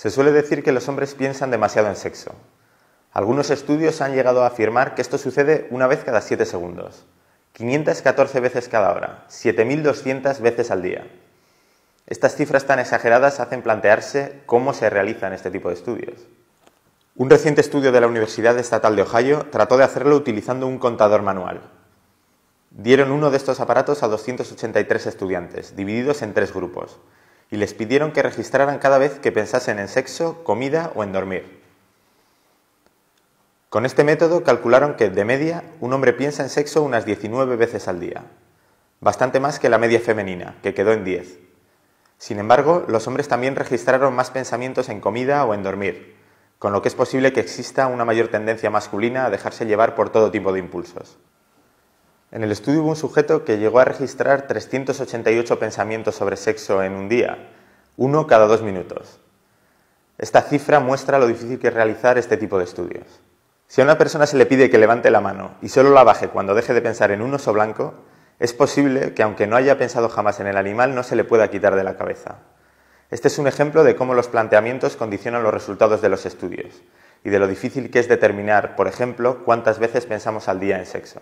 Se suele decir que los hombres piensan demasiado en sexo. Algunos estudios han llegado a afirmar que esto sucede una vez cada 7 segundos, 514 veces cada hora, 7.200 veces al día. Estas cifras tan exageradas hacen plantearse cómo se realizan este tipo de estudios. Un reciente estudio de la Universidad Estatal de Ohio trató de hacerlo utilizando un contador manual. Dieron uno de estos aparatos a 283 estudiantes, divididos en tres grupos, y les pidieron que registraran cada vez que pensasen en sexo, comida o en dormir. Con este método calcularon que, de media, un hombre piensa en sexo unas 19 veces al día, bastante más que la media femenina, que quedó en 10. Sin embargo, los hombres también registraron más pensamientos en comida o en dormir, con lo que es posible que exista una mayor tendencia masculina a dejarse llevar por todo tipo de impulsos. En el estudio hubo un sujeto que llegó a registrar 388 pensamientos sobre sexo en un día, uno cada dos minutos. Esta cifra muestra lo difícil que es realizar este tipo de estudios. Si a una persona se le pide que levante la mano y solo la baje cuando deje de pensar en un oso blanco, es posible que aunque no haya pensado jamás en el animal no se le pueda quitar de la cabeza. Este es un ejemplo de cómo los planteamientos condicionan los resultados de los estudios y de lo difícil que es determinar, por ejemplo, cuántas veces pensamos al día en sexo.